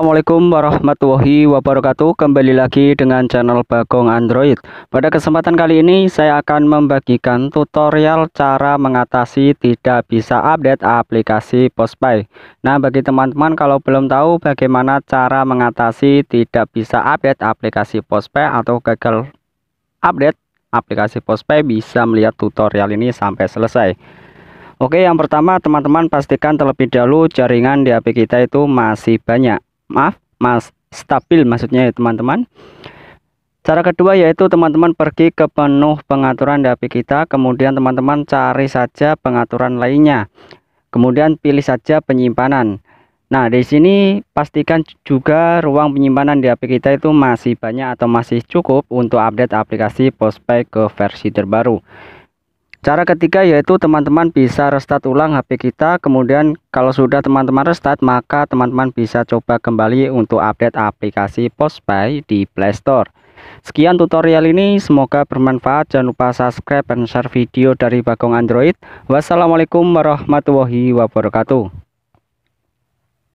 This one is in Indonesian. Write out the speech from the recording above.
Assalamualaikum warahmatullahi wabarakatuh Kembali lagi dengan channel Bagong Android Pada kesempatan kali ini saya akan membagikan tutorial cara mengatasi tidak bisa update aplikasi Postpay Nah bagi teman-teman kalau belum tahu bagaimana cara mengatasi tidak bisa update aplikasi Postpay atau gagal update aplikasi Postpay bisa melihat tutorial ini sampai selesai Oke yang pertama teman-teman pastikan terlebih dahulu jaringan di HP kita itu masih banyak maaf mas stabil maksudnya ya teman-teman cara kedua yaitu teman-teman pergi ke penuh pengaturan di HP kita kemudian teman-teman cari saja pengaturan lainnya kemudian pilih saja penyimpanan Nah, di sini pastikan juga ruang penyimpanan di HP kita itu masih banyak atau masih cukup untuk update aplikasi Postpay ke versi terbaru. Cara ketiga yaitu teman-teman bisa restart ulang HP kita, kemudian kalau sudah teman-teman restart maka teman-teman bisa coba kembali untuk update aplikasi Postpay di Play Store. Sekian tutorial ini, semoga bermanfaat. Jangan lupa subscribe dan share video dari Bagong Android. Wassalamualaikum warahmatullahi wabarakatuh.